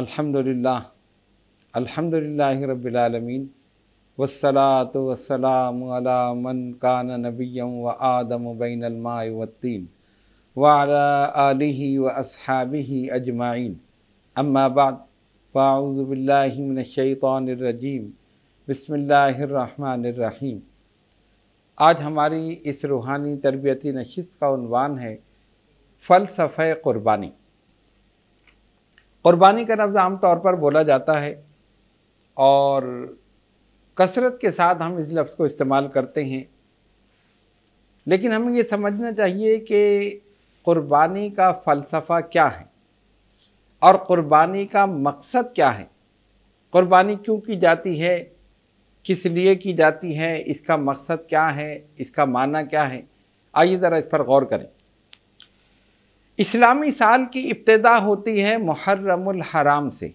अल्हम्दुलिल्लाह अल्हम्दुलिल्लाह रब्बिलालमीन वसलात वसलाम अला मन कान नबीम व आदम बैनमावतीन वाला आलि व असहाबि अजमाइन अम्माबाद फ़ाउज़बिल्लिमिनशैतरजीम बसमीम आज हमारी इस रूहानी तरबियती नशस्त का उनवान है फ़लसफ़ क़ुरबानी कुर्बानी का लफ्ज़ आमतौर पर बोला जाता है और कसरत के साथ हम इस लफ्ज़ को इस्तेमाल करते हैं लेकिन हमें ये समझना चाहिए कि कुर्बानी का फ़लसफ़ा क्या है और कुर्बानी का मकसद क्या है कुर्बानी क्यों की जाती है किस लिए की जाती है इसका मकसद क्या है इसका माना क्या है आइए ज़रा इस पर गौर करें इस्लामी साल की इब्तदा होती है मुहर्रमुल हराम से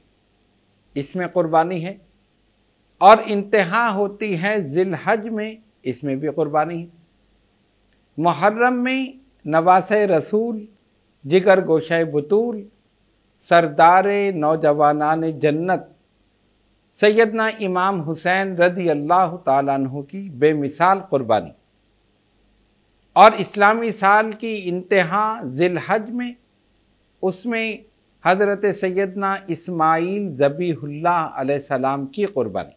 इसमें क़ुरबानी है और इंतहा होती है जिलहज में इसमें भी क़ुरबानी है मुहर्रम में नवास रसूल जिगर गोशा बतूल सरदार नौजवानान जन्नत सैदना इमाम हुसैन रदी अल्लाह तु की बेमिसाल क़ुरबानी और इस्लामी साल की इंतहा जिलहज में उसमें हज़रत सैदना इस्माइल ज़बीहुल्ला सलाम की क़ुरबानी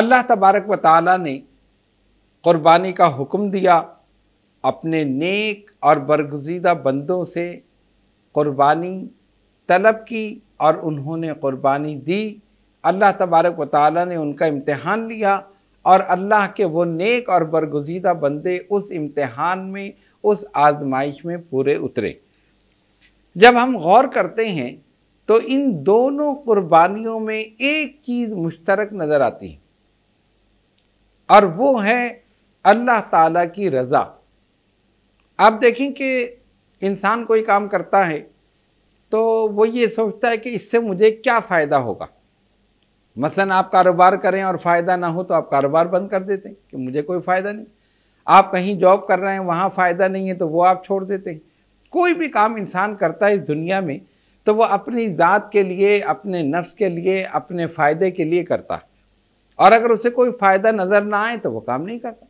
अल्लाह तबारक व ताली ने क़ुरबानी का हुक्म दिया अपने नेक और बरगजीदा बंदों से क़ुरबानी तलब की और उन्होंने क़ुरबानी दी अल्लाह तबारक व ताली ने उनका इम्तहान लिया और अल्लाह के वो नेक और बरगुजीदा बंदे उस इम्तहान में उस आजमाइश में पूरे उतरे जब हम गौर करते हैं तो इन दोनों कुर्बानियों में एक चीज़ मुश्तरक नज़र आती है और वो है अल्लाह ताला की रज़ा आप देखें कि इंसान कोई काम करता है तो वो ये सोचता है कि इससे मुझे क्या फ़ायदा होगा मसलन आप कारोबार करें और फ़ायदा ना हो तो आप कारोबार बंद कर देते हैं कि मुझे कोई फ़ायदा नहीं आप कहीं जॉब कर रहे हैं वहाँ फ़ायदा नहीं है तो वो आप छोड़ देते हैं कोई भी काम इंसान करता है इस दुनिया में तो वो अपनी ज़ात के लिए अपने नफ्स के लिए अपने फ़ायदे के लिए करता है और अगर उसे कोई फ़ायदा नज़र ना आए तो वो काम नहीं करता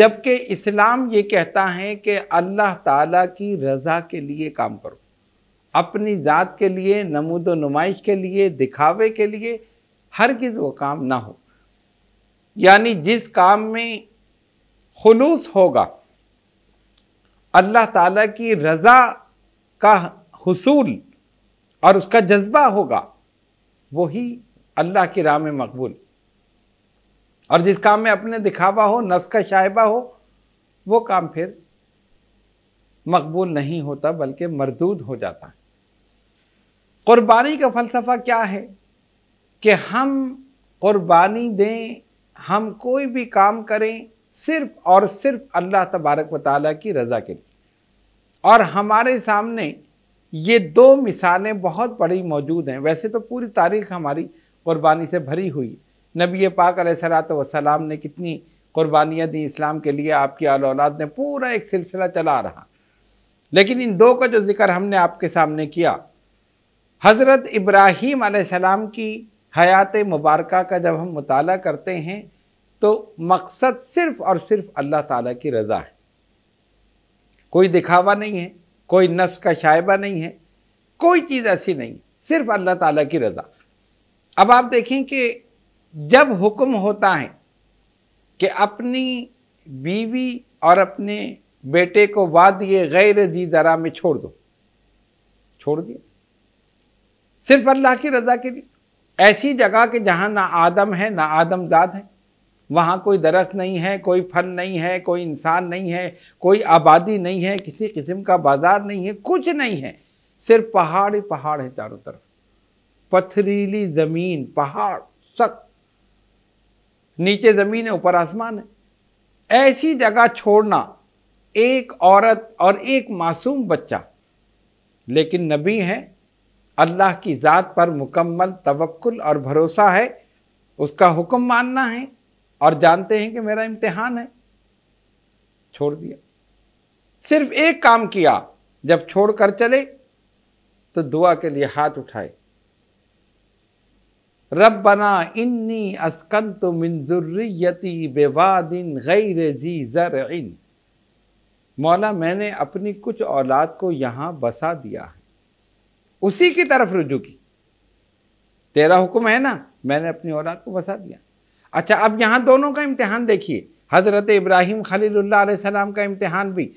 जबकि इस्लाम ये कहता है कि अल्लाह ताला की रज़ा के लिए काम करो अपनी ज़ात के लिए नमूद नुमाइश के लिए दिखावे के लिए हर किस वो काम ना हो यानी जिस काम में खलूस होगा अल्लाह ताला की रज़ा का हसूल और उसका जज्बा होगा वही अल्लाह की राह में मकबूल और जिस काम में अपने दिखावा हो नफ्स का शायबा हो वो काम फिर मकबूल नहीं होता बल्कि मरदूद हो जाता है कुर्बानी का फ़लसफ़ा क्या है कि हम कुर्बानी दें हम कोई भी काम करें सिर्फ और सिर्फ अल्लाह तबारक व ताली की रज़ा के लिए और हमारे सामने ये दो मिसालें बहुत बड़ी मौजूद हैं वैसे तो पूरी तारीख हमारी कुर्बानी से भरी हुई नबी पाक सलात ने कितनी कुर्बानियाँ दी इस्लाम के लिए आपकी आल औलाद ने पूरा एक सिलसिला चला रहा लेकिन इन दो का जो जिक्र हमने आपके सामने किया हज़रत इब्राहीम आसमाम की हयात मुबारक का जब हम मुताल करते हैं तो मकसद सिर्फ और सिर्फ अल्लाह ताला की रज़ा है कोई दिखावा नहीं है कोई नफ्स का शायबा नहीं है कोई चीज़ ऐसी नहीं सिर्फ अल्लाह ताला की रज़ा अब आप देखें कि जब हुक्म होता है कि अपनी बीवी और अपने बेटे को वाद ये गैर जी ज़रा में छोड़ दो छोड़ दिया सिर्फ अल्लाह की रज़ा के लिए ऐसी जगह के जहाँ ना आदम है ना आदमजाद है वहाँ कोई दरख्त नहीं है कोई फन नहीं है कोई इंसान नहीं है कोई आबादी नहीं है किसी किस्म का बाजार नहीं है कुछ नहीं है सिर्फ पहाड़ ही पहाड़ है चारों तरफ पथरीली ज़मीन पहाड़ सख्त नीचे ज़मीन है ऊपर आसमान है ऐसी जगह छोड़ना एक औरत और एक मासूम बच्चा लेकिन नबी हैं अल्लाह की ज़ात पर मुकम्मल तवक्ल और भरोसा है उसका हुक्म मानना है और जानते हैं कि मेरा इम्तिहान है छोड़ दिया सिर्फ एक काम किया जब छोड़ कर चले तो दुआ के लिए हाथ उठाए रब बना इन्नी अस्कन तो मंजुर्रियती बेवादिन गैर जी जर इन मौला मैंने अपनी कुछ औलाद को यहाँ बसा दिया है उसी की तरफ रुजू की तेरा हुक्म है ना मैंने अपनी औलाद को बसा दिया अच्छा अब यहाँ दोनों का इम्तहान देखिए हज़रत इब्राहिम खलील्लाम का इम्तहान भी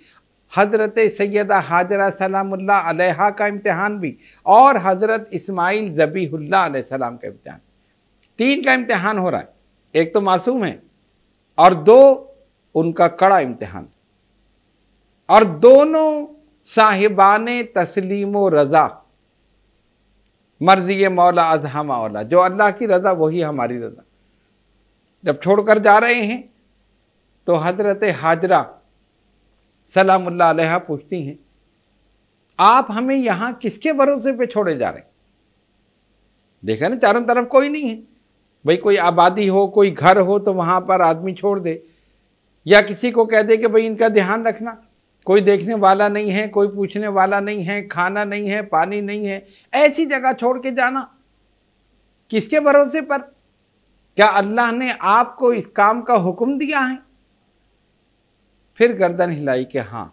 हज़रत सैदा हाजरा सलामुल्ला का इम्तहान भी और हज़रत इस्माइल ज़बीहुल्ला सलाम का इम्तहान तीन का इम्तहान हो रहा है एक तो मासूम है और दो उनका कड़ा इम्तहान और दोनों साहिबान तस्लीम रज़ा मर्जी मौला अजहा मौला जो अल्लाह की रज़ा वही हमारी रज़ा जब छोड़कर जा रहे हैं तो हजरत हाजरा सलामुल्ला अलैहा पूछती हैं आप हमें यहाँ किसके भरोसे पे छोड़े जा रहे हैं देखा ना चारों तरफ कोई नहीं है भाई कोई आबादी हो कोई घर हो तो वहाँ पर आदमी छोड़ दे या किसी को कह दे कि भाई इनका ध्यान रखना कोई देखने वाला नहीं है कोई पूछने वाला नहीं है खाना नहीं है पानी नहीं है ऐसी जगह छोड़ के जाना किसके भरोसे पर क्या अल्लाह ने आपको इस काम का हुक्म दिया है फिर गर्दन हिलाई के हाँ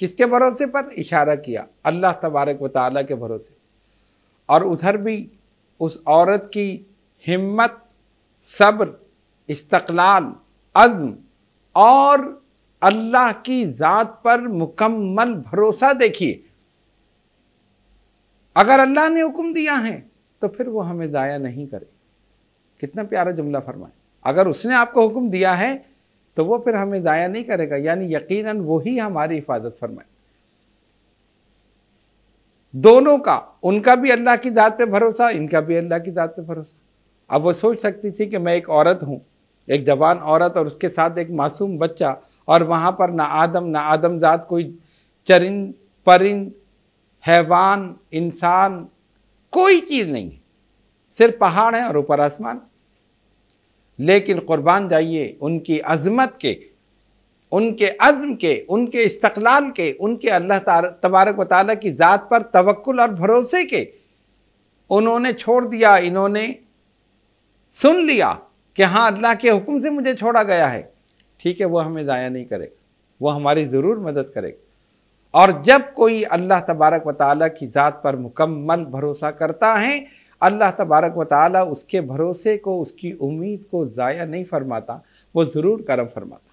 किसके भरोसे पर इशारा किया अल्लाह तबारक व ताली के भरोसे और उधर भी उस औरत की हिम्मत सब्र इस्तकलाल अज़्म और अल्लाह की ज़ात पर मुकम्मल भरोसा देखिए अगर अल्लाह ने हुक्म दिया है तो फिर वो हमें ज़ाया नहीं करे कितना प्यारा जुमला फरमाए अगर उसने आपको हुक्म दिया है तो वो फिर हमें ज़ाया नहीं करेगा यानी यकीनन वो ही हमारी हिफाजत फरमाए दोनों का उनका भी अल्लाह की ज़ात पे भरोसा इनका भी अल्लाह की ज़ात पे भरोसा अब वो सोच सकती थी कि मैं एक औरत हूं एक जवान औरत और उसके साथ एक मासूम बच्चा और वहाँ पर ना आदम ना आदमजात कोई चरिंद परिंद हैवान इंसान कोई चीज़ नहीं है सिर्फ पहाड़ है और ऊपर आसमान लेकिन क़ुरबान जाइए उनकी अजमत के उनके अज़म के उनके इस्तलाल के उनके अल्लाह तबारक व की ज़ात पर तवक्ल और भरोसे के उन्होंने छोड़ दिया इन्होंने सुन लिया कि हाँ अल्लाह के हुक्म से मुझे छोड़ा गया है ठीक है वो हमें ज़ाया नहीं करेगा वो हमारी ज़रूर मदद करेगा और जब कोई अल्लाह तबारक व ताली की ज़ात पर मुकम्मल भरोसा करता है अल्लाह तबारक व ताली उसके भरोसे को उसकी उम्मीद को ज़ाया नहीं फरमाता वो ज़रूर करम फरमाता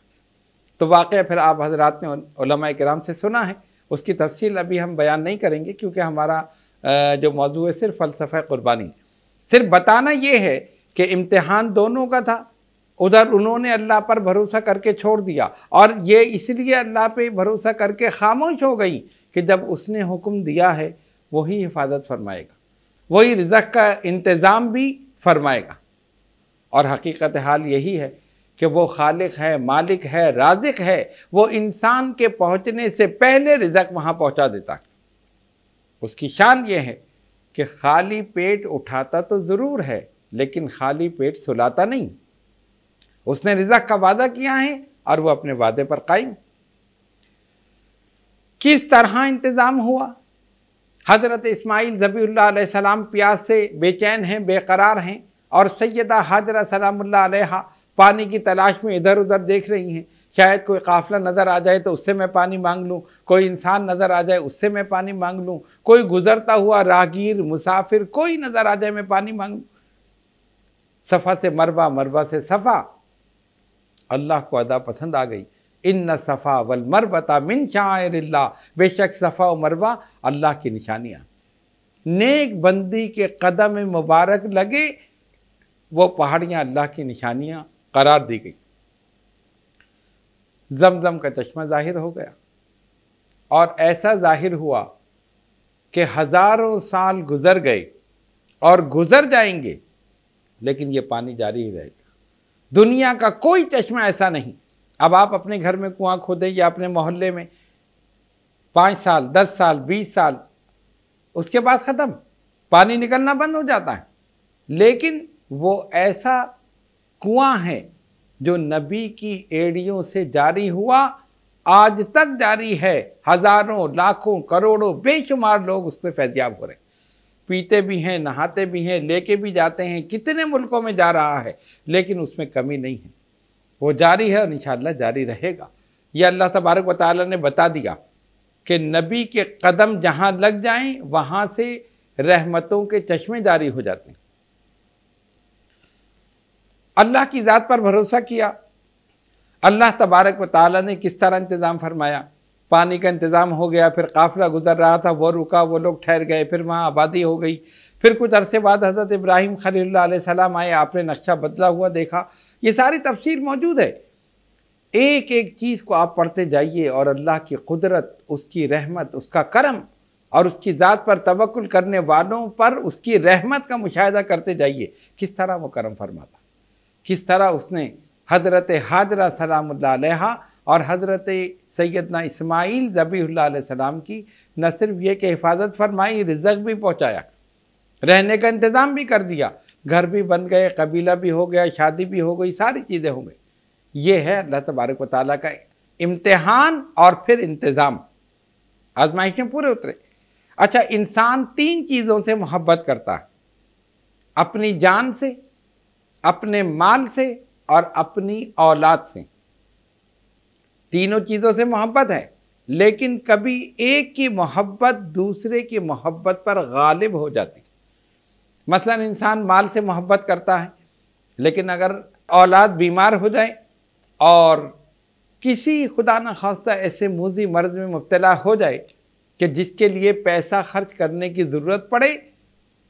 तो वाक़ फिर आप हजरात ने कराम से सुना है उसकी तफसील अभी हम बयान नहीं करेंगे क्योंकि हमारा जो मौजू है सिर्फ फ़लसफ़ा क़ुरबानी सिर्फ बताना ये है कि इम्तहान दोनों का था उधर उन्होंने अल्लाह पर भरोसा करके छोड़ दिया और ये इसलिए अल्लाह पे भरोसा करके खामोश हो गई कि जब उसने हुक्म दिया है वही हिफाजत फरमाएगा वही रिजक का इंतज़ाम भी फरमाएगा और हकीकत हाल यही है कि वो खालिक है मालिक है राजिक है वो इंसान के पहुँचने से पहले रिजक वहाँ पहुँचा देता उसकी शान ये है कि खाली पेट उठाता तो ज़रूर है लेकिन खाली पेट सुलाता नहीं उसने रिजक का वादा किया है और वह अपने वादे पर कायम किस तरह इंतज़ाम हुआ हज़रत इस्माइल जबीसम प्यास से बेचैन हैं बेकरार हैं और सैदा हजरत सलाम्ला पानी की तलाश में इधर उधर देख रही हैं शायद कोई काफ़िला नज़र आ जाए तो उससे मैं पानी मांग लूँ कोई इंसान नज़र आ जाए उससे मैं पानी मांग लूँ कोई गुज़रता हुआ राहगीर मुसाफिर कोई नज़र आ जाए मैं पानी मांग लूँ सफ़ा से मरबा मरबा से सफ़ा अल्लाह को अदा पसंद आ गई इन न सफ़ा वल मरबता मिन शायरल्ला बेशक सफ़ा व मरवा अल्लाह की निशानियाँ नेक बंदी के कदम मुबारक लगे वो पहाड़ियाँ अल्लाह की निशानियाँ करार दी गई जमजम का चश्मा ज़ाहिर हो गया और ऐसा ज़ाहिर हुआ कि हज़ारों साल गुज़र गए और गुज़र जाएंगे लेकिन ये पानी जारी ही रहेगा दुनिया का कोई चश्मा ऐसा नहीं अब आप अपने घर में कुआं खोदें या अपने मोहल्ले में पाँच साल दस साल बीस साल उसके बाद ख़त्म पानी निकलना बंद हो जाता है लेकिन वो ऐसा कुआं है जो नबी की एड़ियों से जारी हुआ आज तक जारी है हज़ारों लाखों करोड़ों बेशुमार लोग उस पर फैजियाब हो रहे हैं पीते भी हैं नहाते भी हैं लेके भी जाते हैं कितने मुल्कों में जा रहा है लेकिन उसमें कमी नहीं है वो जारी है और इन जारी रहेगा ये अल्लाह तबारक व ने बता दिया कि नबी के कदम जहाँ लग जाएं वहाँ से रहमतों के चश्मे जारी हो जाते हैं अल्लाह की ज़ात पर भरोसा किया अल्लाह तबारक व ने किस तरह इंतज़ाम फरमाया पानी का इंतज़ाम हो गया फिर काफ़िला गुजर रहा था वो रुका वो लोग ठहर गए फिर वहाँ आबादी हो गई फिर कुछ अरसे बाद हज़रत इब्राहिम खलील सलाम आए आपने नक्शा बदला हुआ देखा ये सारी तफसीर मौजूद है एक एक चीज़ को आप पढ़ते जाइए और अल्लाह की कुदरत उसकी रहमत उसका करम और उसकी ज़ात पर तवक्ल करने वालों पर उसकी रहमत का मुशाह करते जाइए किस तरह वो करम फरमाता किस तरह उसने हजरत हाजरा सलाम और हजरत सैदना इस्माइल ज़बीसम की न सिर्फ ये कि हिफाजत फरमाई रिजक भी पहुँचाया रहने का इंतज़ाम भी कर दिया घर भी बन गए कबीला भी हो गया शादी भी हो गई सारी चीज़ें हो गई ये है अल्लाह तबारक वाली का इम्तहान और फिर इंतज़ाम आजमाइशें पूरे उतरे अच्छा इंसान तीन चीज़ों से मोहब्बत करता है अपनी जान से अपने माल से और अपनी औलाद से तीनों चीज़ों से मोहब्बत है लेकिन कभी एक की मोहब्बत दूसरे की मोहब्बत पर गालिब हो जाती मसलन इंसान माल से मोहब्बत करता है लेकिन अगर औलाद बीमार हो जाए और किसी खुदा न खास्ता ऐसे मूजी मर्ज में मुबतला हो जाए कि जिसके लिए पैसा खर्च करने की ज़रूरत पड़े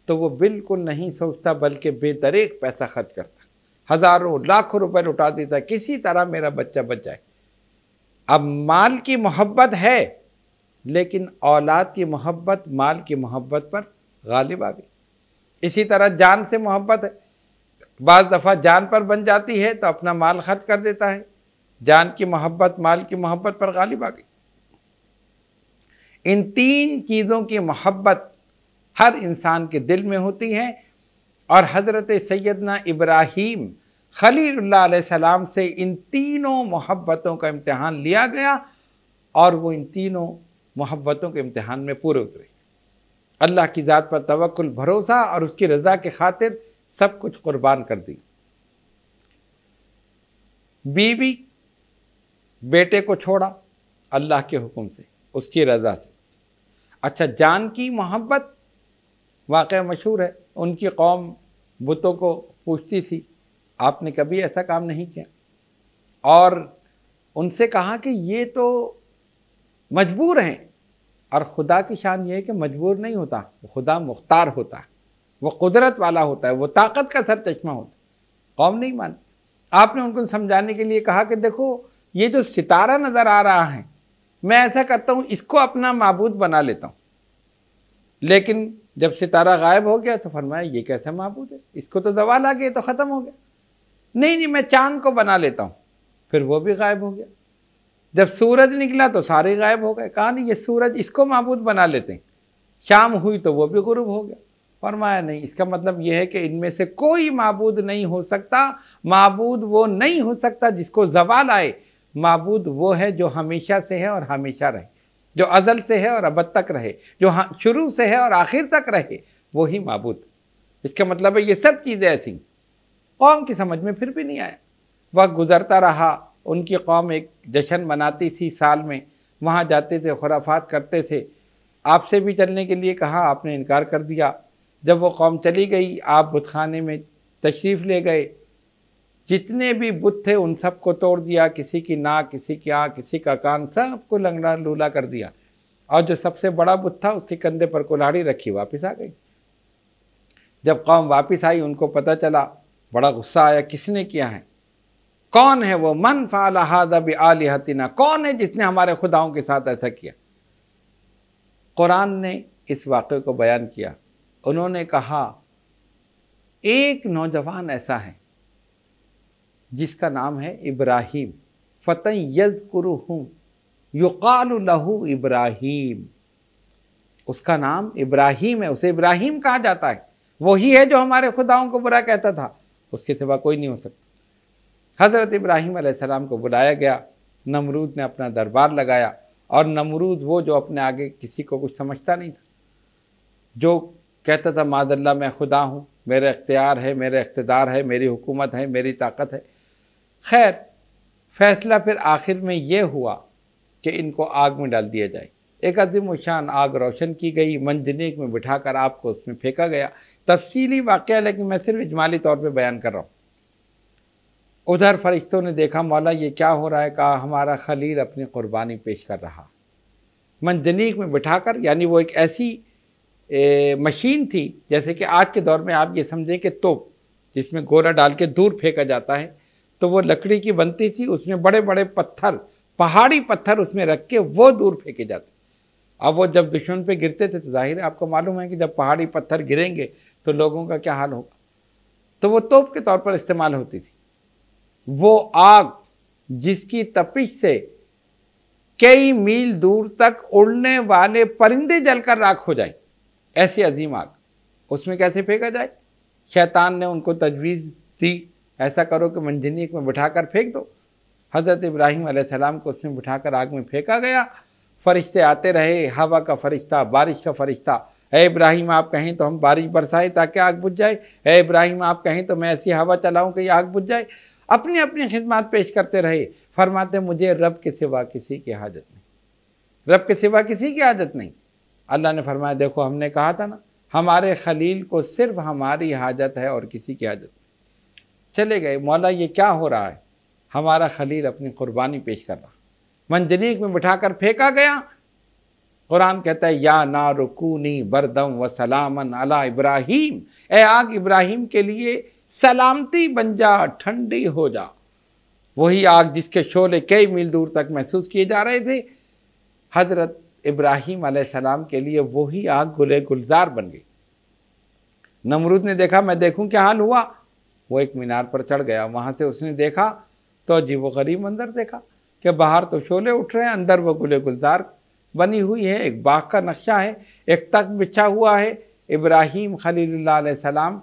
तो वो बिल्कुल नहीं सोचता बल्कि बेतरेक पैसा खर्च करता हज़ारों लाखों रुपए लुटा देता किसी तरह मेरा बच्चा बच जाए अब माल की मोहब्बत है लेकिन औलाद की मोहब्बत माल की मोहब्बत पर गालिब आ गई इसी तरह जान से मोहब्बत है बज़ दफ़ा जान पर बन जाती है तो अपना माल खर्च कर देता है जान की मोहब्बत माल की मोहब्बत पर गालिब आ गई इन तीन चीज़ों की मोहब्बत हर इंसान के दिल में होती है और हज़रत सैदना इब्राहिम खलील सलाम से इन तीनों मोहब्बतों का इम्तहान लिया गया और वो इन तीनों मोहब्बतों के इम्तहान में पूरे उतरे अल्लाह की ज़ात पर तवक्ल भरोसा और उसकी रज़ा के खातिर सब कुछ कुर्बान कर दी बीवी बेटे को छोड़ा अल्लाह के हुक्म से उसकी रज़ा से अच्छा जान की मोहब्बत वाक़ मशहूर है उनकी कौम बुतों को पूछती थी आपने कभी ऐसा काम नहीं किया और उनसे कहा कि ये तो मजबूर हैं और खुदा की शान ये है कि मजबूर नहीं होता खुदा मुख्तार होता है वो कुदरत वाला होता है वो ताकत का सर चश्मा होता है कौम नहीं मान आपने उनको समझाने के लिए कहा कि देखो ये जो सितारा नज़र आ रहा है मैं ऐसा करता हूँ इसको अपना मबूद बना लेता हूँ लेकिन जब सितारा गायब हो गया तो फरमाया ये कैसा मबूद है इसको तो जवाल आ गया तो ख़त्म हो गया नहीं नहीं मैं चांद को बना लेता हूँ फिर वो भी गायब हो गया जब सूरज निकला तो सारे गायब हो गए कहा नहीं ये सूरज इसको महबूद बना लेते हैं शाम हुई तो वो भी गुरुब हो गया फरमाया नहीं इसका मतलब यह है कि इनमें से कोई मबूद नहीं हो सकता मबूद वो नहीं हो सकता जिसको जवाल आए मबूद वो है जो हमेशा से है और हमेशा रहे जो अजल से है और अब तक रहे जो शुरू से है और आखिर तक रहे वही मबूद इसका मतलब है ये सब चीज़ें ऐसी कौम की समझ में फिर भी नहीं आया वक्त गुजरता रहा उनकी कौम एक जश्न मनाती थी साल में वहाँ जाते थे खुराफात करते थे आपसे भी चलने के लिए कहा आपने इनकार कर दिया जब वो कौम चली गई आप बुतखाने में तशरीफ़ ले गए जितने भी बुत थे उन सब को तोड़ दिया किसी की नाक किसी की आँख किसी का कान सब को लंगड़ा लूला कर दिया और जो सबसे बड़ा बुत था उसके कंधे पर कुल्हाड़ी रखी वापस आ गई जब कौम वापस आई उनको पता चला बड़ा गुस्सा आया किसने किया है कौन है वो मन फ़ालहादा बलिहतिना कौन है जिसने हमारे खुदाओं के साथ ऐसा किया कुरान ने इस वाक़े को बयान किया उन्होंने कहा एक नौजवान ऐसा है जिसका नाम है इब्राहिम फ़तेह यज कुरु हूँ युकाल लहू इब्राहिम उसका नाम इब्राहिम है उसे इब्राहिम कहा जाता है वही है जो हमारे खुदाओं को बुरा कहता था उसके सिवा कोई नहीं हो सकता हज़रत इब्राहिम सलाम को बुलाया गया नमरूद ने अपना दरबार लगाया और नमरूद वो जो अपने आगे किसी को कुछ समझता नहीं था जो कहता था मादल्ला मैं खुदा हूँ मेरा इख्तियार है मेरा इकतदार है मेरी हुकूमत है मेरी ताकत है खैर फैसला फिर आखिर में ये हुआ कि इनको आग में डाल दिया जाए एक अजीम शान आग रोशन की गई मंजनेक में बिठाकर आपको उसमें फेंका गया तफसीली वाक़ है लेकिन मैं सिर्फ इजमाली तौर पर बयान कर रहा हूँ उधर फरिश्तों ने देखा मौला ये क्या हो रहा है कहा हमारा खलील अपनी क़ुरबानी पेश कर रहा मंजनीक में बिठाकर यानी वो एक ऐसी ए, मशीन थी जैसे कि आज के दौर में आप ये समझें कि तोप जिसमें गोला डाल के दूर फेंका जाता है तो वो लकड़ी की बनती थी उसमें बड़े बड़े पत्थर पहाड़ी पत्थर उसमें रख के वो दूर फेंके जाते अब वो जब दुश्मन पर गिरते थे तो जाहिर है आपको मालूम है कि जब पहाड़ी पत्थर गिरेंगे तो लोगों का क्या हाल होगा तो वो तोप के तौर पर इस्तेमाल होती थी वो आग जिसकी तपिश से कई मील दूर तक उड़ने वाले परिंदे जलकर राख हो जाए ऐसी अजीम आग उसमें कैसे फेंका जाए शैतान ने उनको तजवीज़ दी ऐसा करो कि मंजनी में बिठा कर फेंक दो हज़रत इब्राहिम सलाम को उसमें बिठा कर आग में फेंका गया फरिश्ते आते रहे हवा का फरिश्ता बारिश का फरिश्ता है इब्राहिम आप कहें तो हम बारिश बरसाएं ताकि आग बुझ जाए है इब्राहिम आप कहें तो मैं ऐसी हवा चलाऊं कि आग बुझ जाए अपनी अपनी खिदमत पेश करते रहे फरमाते मुझे रब के सिवा किसी की हाजत नहीं रब के सिवा किसी की हाजत नहीं अल्लाह ने फरमाया देखो हमने कहा था ना हमारे खलील को सिर्फ हमारी हाजत है और किसी की हाजत नहीं चले गए मौला ये क्या हो रहा है हमारा खलील अपनी कुर्बानी पेश कर रहा मंजनीक में बिठाकर फेंका गया कुरान कहता है या ना रुकूनी बरदम व सलामन अला इब्राहिम ए आग इब्राहिम के लिए सलामती बन जा ठंडी हो जा वही आग जिसके शोले कई मील दूर तक महसूस किए जा रहे थे हजरत इब्राहिम सलाम के लिए वही आग गुले गुलजार बन गई नमरूद ने देखा मैं देखूं क्या हाल हुआ वो एक मीनार पर चढ़ गया वहाँ से उसने देखा तो अजीब गरीब मंजर देखा कि बाहर तो शोले उठ रहे हैं अंदर वह गुले गुलजार बनी हुई है एक बाग का नक्शा है एक तक बिछा हुआ है इब्राहिम सलाम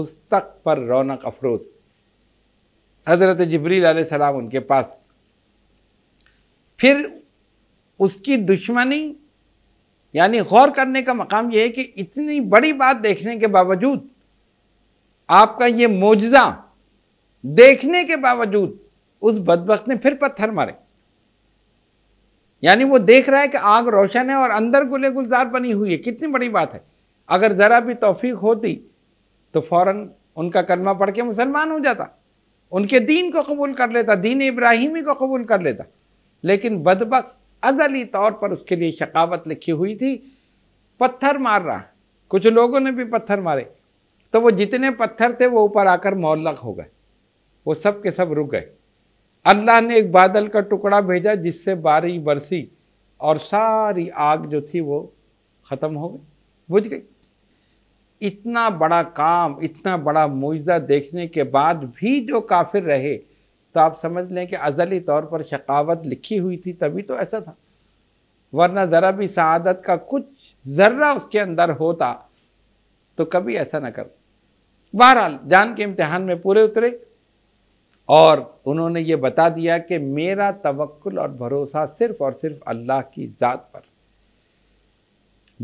उस तक पर रौनक अफरोज हज़रत जबरील उनके पास फिर उसकी दुश्मनी यानी गौर करने का मकाम यह है कि इतनी बड़ी बात देखने के बावजूद आपका ये मुजजा देखने के बावजूद उस बदबक ने फिर पत्थर मारे यानी वो देख रहा है कि आग रोशन है और अंदर गुले गुलजार बनी हुई है कितनी बड़ी बात है अगर ज़रा भी तोफीक होती तो फ़ौर उनका कलमा पढ़ के मुसलमान हो जाता उनके दीन को कबूल कर लेता दीन इब्राहिमी को कबूल कर लेता लेकिन बदबक अजली तौर पर उसके लिए शकावत लिखी हुई थी पत्थर मार रहा कुछ लोगों ने भी पत्थर मारे तो वो जितने पत्थर थे वो ऊपर आकर मोलक हो गए वो सब के सब रुक गए अल्लाह ने एक बादल का टुकड़ा भेजा जिससे बारिश बरसी और सारी आग जो थी वो ख़त्म हो गई बुझ गई इतना बड़ा काम इतना बड़ा मुआवजा देखने के बाद भी जो काफिर रहे तो आप समझ लें कि अजली तौर पर शकावत लिखी हुई थी तभी तो ऐसा था वरना ज़रा भी शहादत का कुछ ज़र्रा उसके अंदर होता तो कभी ऐसा ना कर बहरहाल जान के इम्तहान में पूरे उतरे और उन्होंने ये बता दिया कि मेरा तवक्ल और भरोसा सिर्फ और सिर्फ अल्लाह की ज़ात पर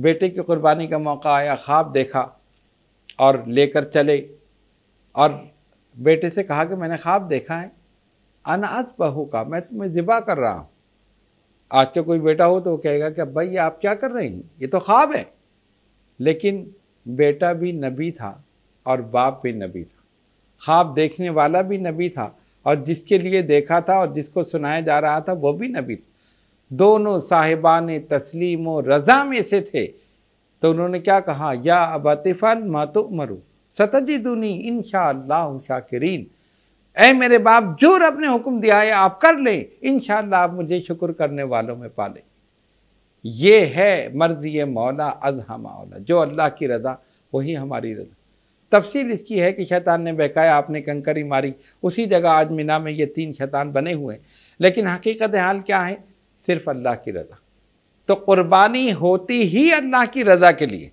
बेटे की कुर्बानी का मौका आया ख्वाब देखा और लेकर चले और बेटे से कहा कि मैंने ख्वाब देखा है अनाज बहू का मैं तुम्हें ज़िबा कर रहा हूँ आज का तो कोई बेटा हो तो वो कहेगा कि भाई आप क्या कर रहे हैं ये तो ख्वाब है लेकिन बेटा भी नबी था और बाप भी नबी था ख्वाब देखने वाला भी नबी था और जिसके लिए देखा था और जिसको सुनाया जा रहा था वो भी नबी दोनों साहिबान तस्लीम व रज़ा में से थे तो उन्होंने क्या कहा या अबातिफ़ान मातो मरु सतजी दूनी इन शाकिरीन ए मेरे बाप जो रब ने हुक्म दिया है आप कर लें इन आप मुझे शुक्र करने वालों में पा लें ये है मर्जी मौला अज हम जो अल्लाह की रज़ा वही हमारी रज़ा तफसील इसकी है कि शैतान ने बहकाया आपने कंकरी मारी उसी जगह आज मीना में ये तीन शैतान बने हुए हैं लेकिन हकीकत हाल क्या है सिर्फ अल्लाह की रज़ा तो क़ुरबानी होती ही अल्लाह की रज़ा के लिए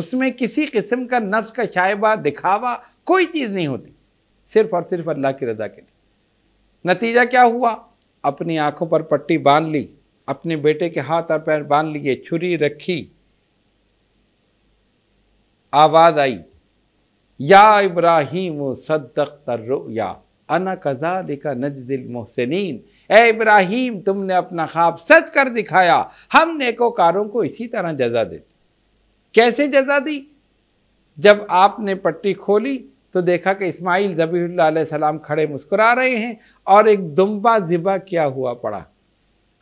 उसमें किसी किस्म का नफ्स का शायबा दिखावा कोई चीज़ नहीं होती सिर्फ और सिर्फ अल्लाह की रज़ा के लिए नतीजा क्या हुआ अपनी आंखों पर पट्टी बांध ली अपने बेटे के हाथ और पैर बांध लिए छुरी रखी आवाज़ आई या इब्राहिम सद्दक या अना कजा लिखा नजदिल मोहसिन ए इब्राहिम तुमने अपना ख्वाब सच कर दिखाया हम नेकोकारों को इसी तरह जजा दे कैसे जजा दी जब आपने पट्टी खोली तो देखा कि इस्माइल जबी सलाम खड़े मुस्कुरा रहे हैं और एक दुम्बा ज़िबा किया हुआ पड़ा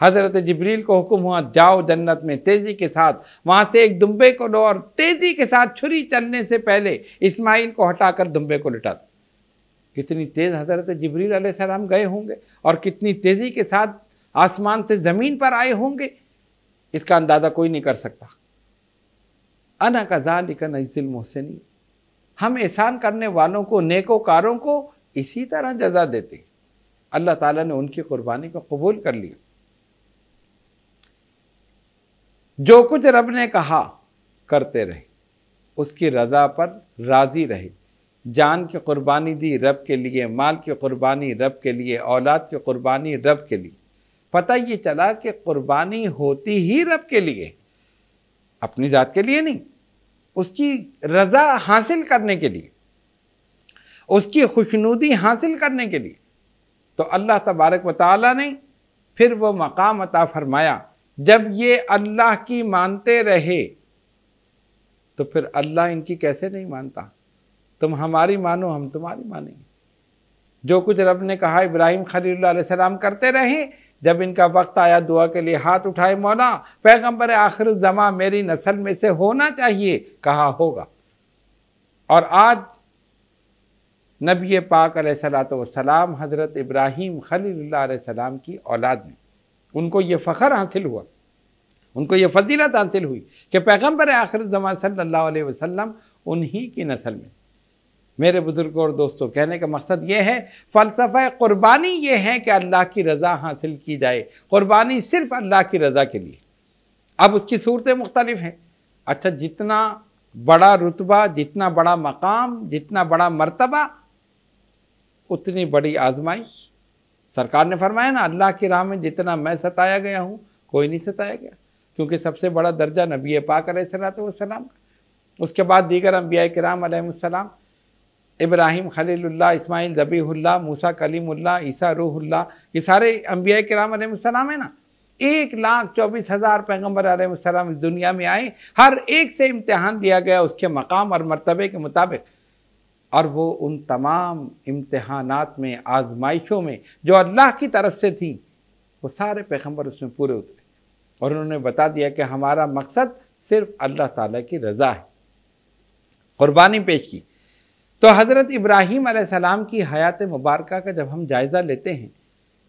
हज़रत जबरील को हुक्म हुआ जाओ जन्नत में तेज़ी के साथ वहाँ से एक दुम्बे को लो और तेज़ी के साथ छुरी चलने से पहले इस्माइल को हटाकर दुम्बे को लिटा दो कितनी तेज़ हज़रत जबरील सलाम गए होंगे और कितनी तेज़ी के साथ आसमान से ज़मीन पर आए होंगे इसका अंदाज़ा कोई नहीं कर सकता अना कज़ालिका नज़िल मोहसिन हम एहसान करने वालों को नेकोकारों को इसी तरह जजा देते अल्लाह ताला ने उनकी कुर्बानी को कबूल कर लिया जो कुछ रब ने कहा करते रहे उसकी रज़ा पर राज़ी रहे जान की कुर्बानी दी रब के लिए माल की कुर्बानी रब के लिए औलाद की कुर्बानी रब के लिए पता ये चला कि कुर्बानी होती ही रब के लिए अपनी ज़ात के लिए नहीं उसकी रज़ा हासिल करने के लिए उसकी खुशनुदी हासिल करने के लिए तो अल्लाह तबारक वाली ने फिर वो मकाम अता फरमाया जब ये अल्लाह की मानते रहे तो फिर अल्लाह इनकी कैसे नहीं मानता तुम हमारी मानो हम तुम्हारी मानेंगे जो कुछ रब ने कहा इब्राहिम खलील सलाम करते रहे जब इनका वक्त आया दुआ के लिए हाथ उठाए मौला पैगंबर आखिर जमा मेरी नस्ल में से होना चाहिए कहा होगा और आज नबी पाक सलात वसलाम हज़रत इब्राहिम खलील सलाम की औलाद में उनको ये फ़ख्र हासिल हुआ उनको ये फजीलत हासिल हुई कि पैगम्बर आखिर जमा सल्ला अलैहि उन्हीं की नसल में मेरे बुज़ुर्गों और दोस्तों कहने का मकसद ये है फ़लसफ़ा क़ुरबानी ये है कि अल्लाह की रज़ा हासिल की जाए क़ुरबानी सिर्फ़ अल्लाह की रज़ा के लिए अब उसकी सूरतें मुख्तलिफ हैं अच्छा जितना बड़ा रुतबा जितना बड़ा मकाम जितना बड़ा मरतबा उतनी बड़ी आजमाइश सरकार ने फरमाया ना अल्लाह की राह में जितना मैं सताया गया हूँ कोई नहीं सताया गया क्योंकि सबसे बड़ा दर्जा नबी पाक सलात वसलाम का उसके बाद दीगर अम्बिया कराम इब्राहिम खलील्ला इसमाइल ज़बीहुल्ला मूसा कलीमुल्ला ईसा रूहुल्ला ये सारे अम्बिया कराम है ना एक लाख चौबीस हज़ार पैगम्बर आलम इस दुनिया में आए हर एक से इम्तहान दिया गया उसके मकाम और मरतबे के मुताबिक और वो उन तमाम इम्तहानात में आजमाइशों में जो अल्लाह की तरफ से थी वो सारे पैगम्बर उसमें पूरे उतरे और उन्होंने बता दिया कि हमारा मकसद सिर्फ अल्लाह ताला की रज़ा है क़ुरबानी पेश की तो हज़रत इब्राहीम सलाम की हयात मुबारक का जब हम जायज़ा लेते हैं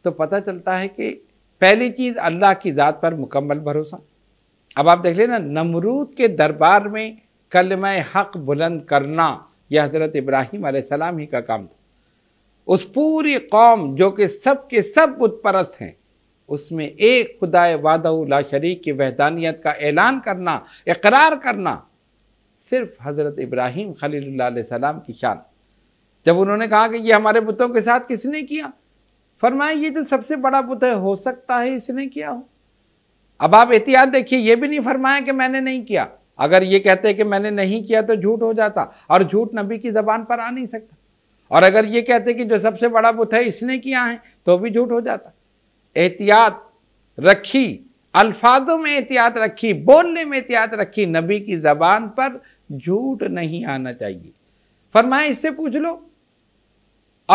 तो पता चलता है कि पहली चीज़ अल्लाह की ज़ात पर मुकम्मल भरोसा अब आप देख लेना नमरूद के दरबार में कलम हक बुलंद करना यह हज़रत इब्राहिम आसमाम ही का काम था उस पूरी कौम जो कि सब के सब बुतपरस्त परस्त हैं उसमें एक खुदाए वादा शरीक की वहदानियत का ऐलान करना इकरार करना सिर्फ हज़रत इब्राहिम सलाम की शान जब उन्होंने कहा कि ये हमारे बुतों के साथ किसने किया फरमाया ये तो सबसे बड़ा बुत है हो सकता है इसने किया हो अब आप एहतियात देखिए ये भी नहीं फरमाया कि मैंने नहीं किया अगर ये कहते कि मैंने नहीं किया तो झूठ हो जाता और झूठ नबी की ज़बान पर आ नहीं सकता और अगर ये कहते कि जो सबसे बड़ा बुत है इसने किया है तो भी झूठ हो जाता एहतियात रखी अल्फाजों में एहतियात रखी बोलने में एहतियात रखी नबी की ज़बान पर झूठ नहीं आना चाहिए फरमाए इससे पूछ लो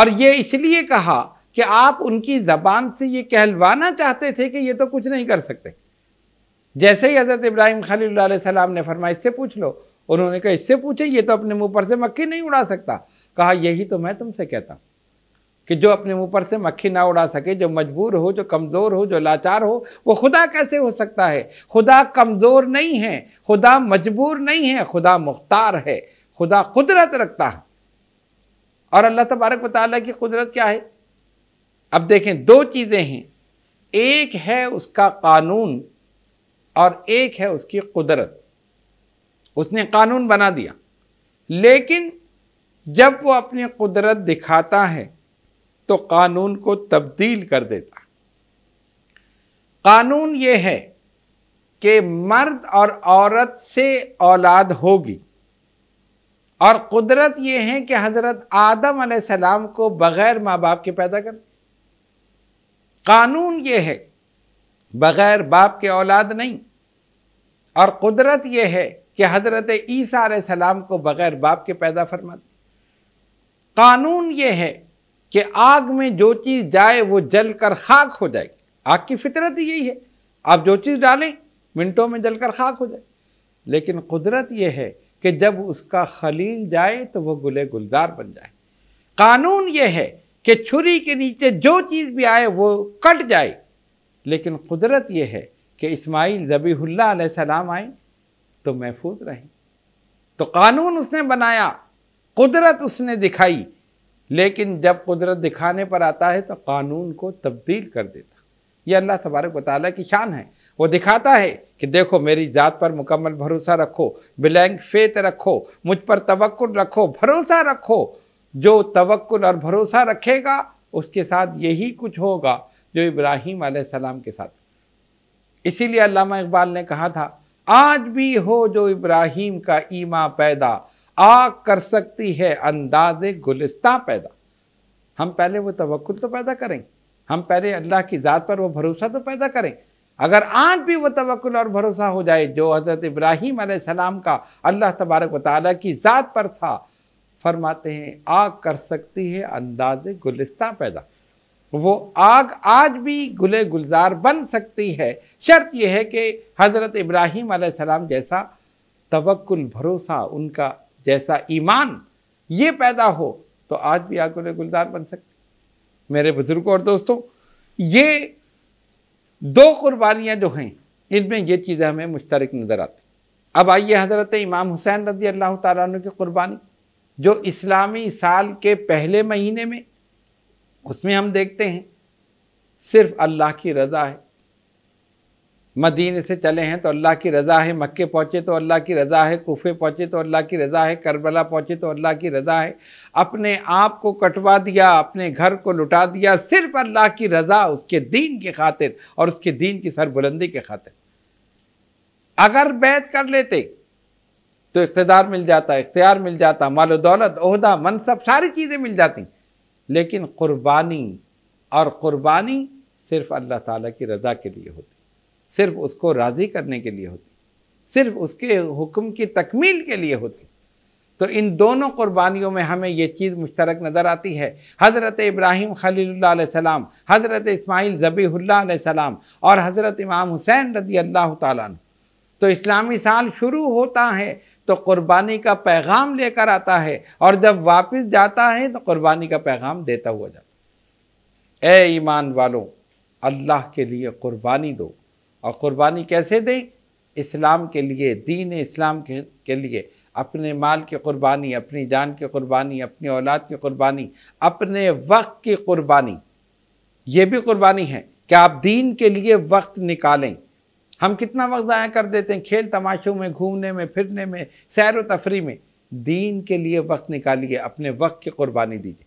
और ये इसलिए कहा कि आप उनकी ज़बान से ये कहलवाना चाहते थे कि ये तो कुछ नहीं कर सकते जैसे ही हज़रत इब्राहिम खलील सलाम ने फरमाया इससे पूछ लो उन्होंने कहा इससे पूछे ये तो अपने मुंह पर से मक्खी नहीं उड़ा सकता कहा यही तो मैं तुमसे कहता कि जो अपने मुँह पर से मक्खी ना उड़ा सके जो मजबूर हो जो कमज़ोर हो जो लाचार हो वो खुदा कैसे हो सकता है खुदा कमज़ोर नहीं है खुदा मजबूर नहीं है खुदा मुख्तार है खुदा कुदरत रखता है और अल्लाह तबारक वाली की कुदरत क्या है अब देखें दो चीज़ें हैं एक है उसका कानून और एक है उसकी कुदरत उसने कानून बना दिया लेकिन जब वो अपनी कुदरत दिखाता है तो कानून को तब्दील कर देता कानून ये है कि मर्द और औरत से औलाद होगी और कुदरत ये है कि हज़रत आदम सलाम को बग़ैर माँ बाप के पैदा कर कानून ये है बग़ैर बाप के औलाद नहीं और कुदरत यह है कि हज़रत ईसा सलाम को बग़ैर बाप के पैदा फरमा दी कानून ये है कि आग में जो चीज़ जाए वो जल कर खाक हो जाएगी आग की फितरत यही है आप जो चीज़ डालें मिनटों में जल कर खाक हो जाए लेकिन कुदरत यह है कि जब उसका खलील जाए तो वह गुले गुलजार बन जाए कानून यह है कि छुरी के नीचे जो चीज़ भी आए वो कट जाए लेकिन कुदरत यह है कि इस्माइल ज़बीहुल्लाम आए तो महफूज रहे तो कानून उसने बनाया कुदरत उसने दिखाई लेकिन जब कुदरत दिखाने पर आता है तो कानून को तब्दील कर देता यह अल्लाह तबारक वाली की शान है वो दिखाता है कि देखो मेरी ज़ात पर मुकम्मल भरोसा रखो ब्लैंक फेत रखो मुझ पर तवक्ल रखो भरोसा रखो जो तवक्ल और भरोसा रखेगा उसके साथ यही कुछ होगा जो इब्राहिम आसमाम के साथ इसीलिए अल्लामा इकबाल ने कहा था आज भी हो जो इब्राहिम का ईमा पैदा आ कर सकती है अंदाज गुलिस्ता पैदा हम पहले वो तवक्ल तो पैदा करें हम पहले अल्लाह की ज़ात पर वो भरोसा तो पैदा करें अगर आज भी वो तवक्ल और भरोसा हो जाए जो हज़रत इब्राहीम सलाम का अल्लाह तबारक वाली की ज़ात पर था फरमाते हैं आ कर सकती है अंदाज गुलिस्ता पैदा वो आग आज भी गुले गुलजार बन सकती है शर्त यह है कि हज़रत इब्राहिम सलाम जैसा तवक्ल भरोसा उनका जैसा ईमान ये पैदा हो तो आज भी आग गुले गुलजार बन सकती मेरे बुज़ुर्गों और दोस्तों ये दो कुर्बानियाँ जो हैं इनमें ये चीज़ें हमें मुश्तरक नज़र आती अब आइए हज़रत इमाम हुसैन रजी अल्लाह तु की क़ुरबानी जो इस्लामी साल के पहले महीने में उसमें हम देखते हैं सिर्फ अल्लाह की रज़ा है मदीने से चले हैं तो अल्लाह की रज़ा है मक्के पहुँचे तो अल्लाह की रज़ा है कोफे पहुँचे तो अल्लाह की रज़ा है करबला पहुँचे तो अल्लाह की रज़ा है अपने आप को कटवा दिया अपने घर को लुटा दिया सिर्फ अल्लाह की रज़ा उसके दीन की खातिर और उसके दीन की सरबुलंदी के खातिर अगर बैत कर लेते तो इकतदार मिल जाता इख्तियार मिल जाता मालो दौलत अहदा मनसब सारी चीज़ें मिल जाती लेकिन क़ुरबानी और क़ुरबानी सिर्फ़ अल्लाह ताला की रज़ा के लिए होती सिर्फ उसको राज़ी करने के लिए होती सिर्फ उसके हुक्म की तकमील के लिए होती तो इन दोनों क़ुरबानियों में हमें ये चीज़ मुश्तरक नज़र आती है हज़रत इब्राहिम खलीसम हज़रत इसमाइल ज़बीसम और हज़रत इमाम हुसैन रजी अल्लाह ताली तो इस्लामी साल शुरू होता है तो कुर्बानी का पैगाम लेकर आता है और जब वापस जाता है तो कुर्बानी का पैगाम देता हुआ जाता है ए ईमान वालों अल्लाह के लिए कुर्बानी दो और कुर्बानी कैसे दें इस्लाम के लिए दीन इस्लाम के, के लिए अपने माल की कुर्बानी अपनी जान की कुर्बानी अपनी औलाद की कुर्बानी अपने वक्त की कुर्बानी ये भी कुर्बानी है कि आप दीन के लिए वक्त निकालें हम कितना वक्त ज़ाया कर देते हैं खेल तमाशों में घूमने में फिरने में सैर व तफरी में दीन के लिए वक्त निकालिए अपने वक्त की कुर्बानी दीजिए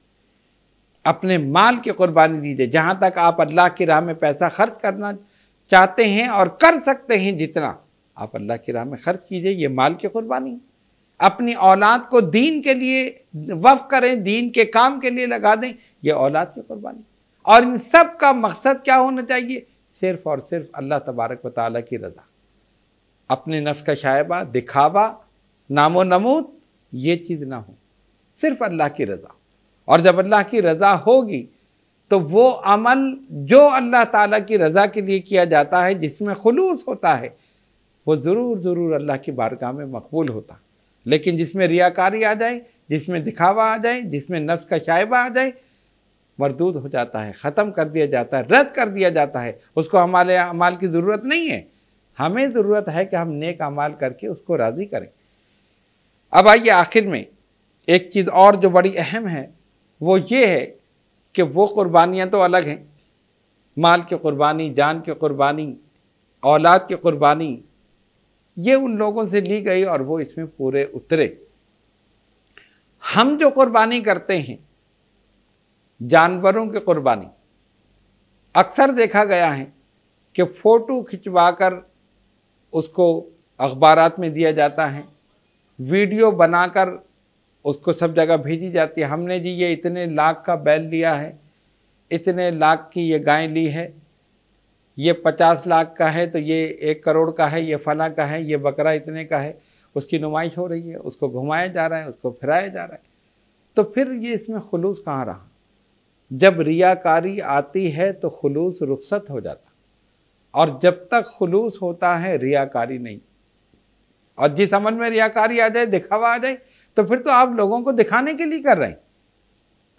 अपने माल की कुर्बानी दीजिए जहाँ तक आप अल्लाह की राह में पैसा खर्च करना चाहते हैं और कर सकते हैं जितना आप अल्लाह की राह में खर्च कीजिए ये माल की कुर्बानी अपनी औलाद को दीन के लिए वफ करें दीन के काम के लिए लगा दें ये औलाद की कुर्बानी और इन सब का मकसद क्या होना चाहिए सिर्फ और सिर्फ अल्लाह तबारक व ताली की रज़ा अपने नफ्स का शायबा दिखावा नामो नमूद ये चीज़ ना हो सिर्फ अल्लाह की रज़ा और जब अल्लाह की रज़ा होगी तो वो अमल जो अल्लाह ताला की रज़ा के लिए किया जाता है जिसमें खलूस होता है वो ज़रूर ज़रूर अल्लाह की बारगाह में मकबूल होता लेकिन जिसमें रियाकारी आ जाए जिसमें दिखावा आ जाए जिसमें नफ्स का शायबा आ जाए मरदूद हो जाता है ख़त्म कर दिया जाता है रद्द कर दिया जाता है उसको हमारे अमाल की ज़रूरत नहीं है हमें ज़रूरत है कि हम नेक अमाल करके उसको राज़ी करें अब आइए आखिर में एक चीज़ और जो बड़ी अहम है वो ये है कि वो कुर्बानियाँ तो अलग हैं माल की कुर्बानी जान की कुर्बानी औलाद की कुर्बानी ये उन लोगों से ली गई और वो इसमें पूरे उतरे हम जो कुर्बानी करते हैं जानवरों की कुर्बानी अक्सर देखा गया है कि फ़ोटो खिंचवाकर उसको अखबारात में दिया जाता है वीडियो बनाकर उसको सब जगह भेजी जाती है हमने जी ये इतने लाख का बैल लिया है इतने लाख की ये गाय ली है ये पचास लाख का है तो ये एक करोड़ का है ये फला का है ये बकरा इतने का है उसकी नुमाइश हो रही है उसको घुमाया जा रहा है उसको फिराया जा रहा है तो फिर ये इसमें खलूस कहाँ रहा जब रियाकारी आती है तो खुलूस रुखसत हो जाता और जब तक खुलूस होता है रियाकारी नहीं और जिस अमल में रियाकारी आ जाए दिखावा आ जाए तो फिर तो आप लोगों को दिखाने के लिए कर रहे हैं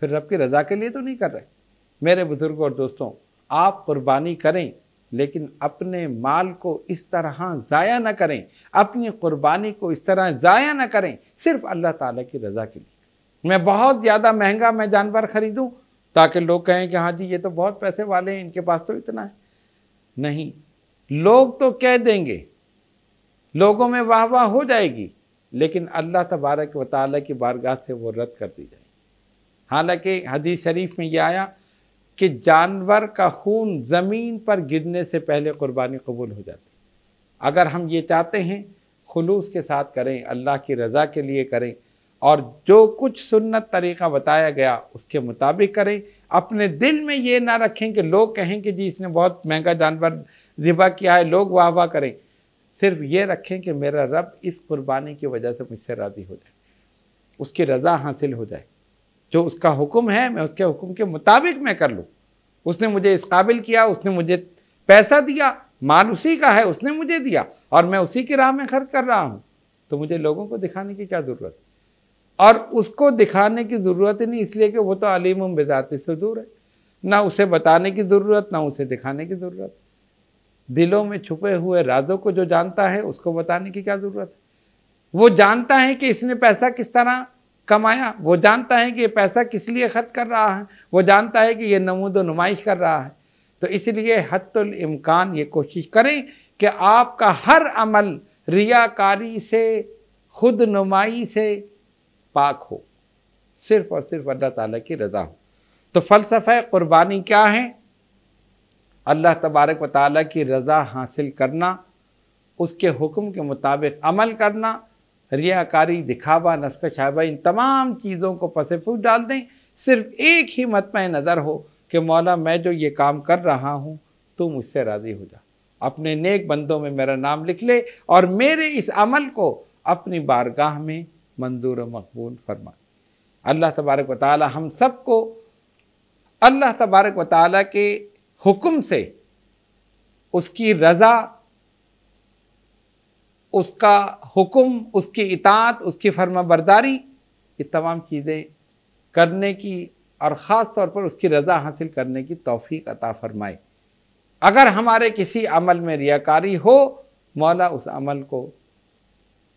फिर रब की रज़ा के लिए तो नहीं कर रहे मेरे बुजुर्ग और दोस्तों आप कुर्बानी करें लेकिन अपने माल को इस तरह ज़ाया ना करें अपनी कुर्बानी को इस तरह ज़ाया ना करें सिर्फ अल्लाह ताला की रज़ा के लिए मैं बहुत ज़्यादा महंगा मैं जानवर ख़रीदूँ ताकि लोग कहें कि हाँ जी ये तो बहुत पैसे वाले हैं इनके पास तो इतना है नहीं लोग तो कह देंगे लोगों में वाह वाह हो जाएगी लेकिन अल्लाह तबारक व ताली की बारगाह से वो रद्द कर दी जाएगी हालांकि हदीस शरीफ में ये आया कि जानवर का खून ज़मीन पर गिरने से पहले क़ुरबानी कबूल हो जाती अगर हम ये चाहते हैं खलूस के साथ करें अल्लाह की रज़ा के लिए करें और जो कुछ सुन्नत तरीका बताया गया उसके मुताबिक करें अपने दिल में ये ना रखें कि लोग कहें कि जी इसने बहुत महंगा जानवर ज़िबा किया है लोग वाह वाह करें सिर्फ ये रखें कि मेरा रब इस कुर्बानी की वजह से मुझसे राज़ी हो जाए उसकी रज़ा हासिल हो जाए जो उसका हुक्म है मैं उसके हुक्म के मुताबिक मैं कर लूँ उसने मुझे इस काबिल किया उसने मुझे पैसा दिया माल उसी का है उसने मुझे दिया और मैं उसी की राह में खर्च कर रहा हूँ तो मुझे लोगों को दिखाने की क्या ज़रूरत है और उसको दिखाने की ज़रूरत ही नहीं इसलिए कि वो तो अलीम से दूर है ना उसे बताने की ज़रूरत ना उसे दिखाने की ज़रूरत दिलों में छुपे हुए राजों को जो जानता है उसको बताने की क्या ज़रूरत है वो जानता है कि इसने पैसा किस तरह कमाया वो जानता है कि ये पैसा किस लिए खर्च कर रहा है वो जानता है कि ये नमूद नुमाइश कर रहा है तो इसलिए हतुल ये कोशिश करें कि आपका हर अमल रियाकारी से खुद नुमाई से पाक हो सिर्फ और सिर्फ अल्लाह ताला की रज़ा हो तो फ़लसफ़ा क़ुरबानी क्या है अल्लाह तबारक व ताली की रज़ा हासिल करना उसके हुक्म के मुताबिक अमल करना रियाकारी दिखावा नस्क शाबा इन तमाम चीज़ों को पसे फूट डाल दें सिर्फ एक ही मतम नज़र हो कि मौला मैं जो ये काम कर रहा हूँ तू मुझसे राज़ी हो जा अपने नेक बंदों में मेरा नाम लिख ले और मेरे इस अमल को अपनी बारगाह में मंजूर मकबूल फरमाए अल्लाह तबारक व ताली हम सबको अल्लाह तबारक व ताली के हुक्म से उसकी रज़ा उसका हुक्म उसकी इतात उसकी फर्मा बरदारी ये तमाम चीज़ें करने की और ख़ास तौर पर उसकी रज़ा हासिल करने की तोफ़ी अता फरमाए अगर हमारे किसी अमल में रियाकारी हो मौला उस अमल को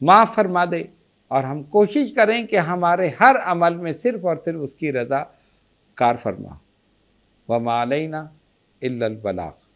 माफ़ फरमा दे और हम कोशिश करें कि हमारे हर अमल में सिर्फ और सिर्फ उसकी रज़ा कार फरमा व मालना इलाक़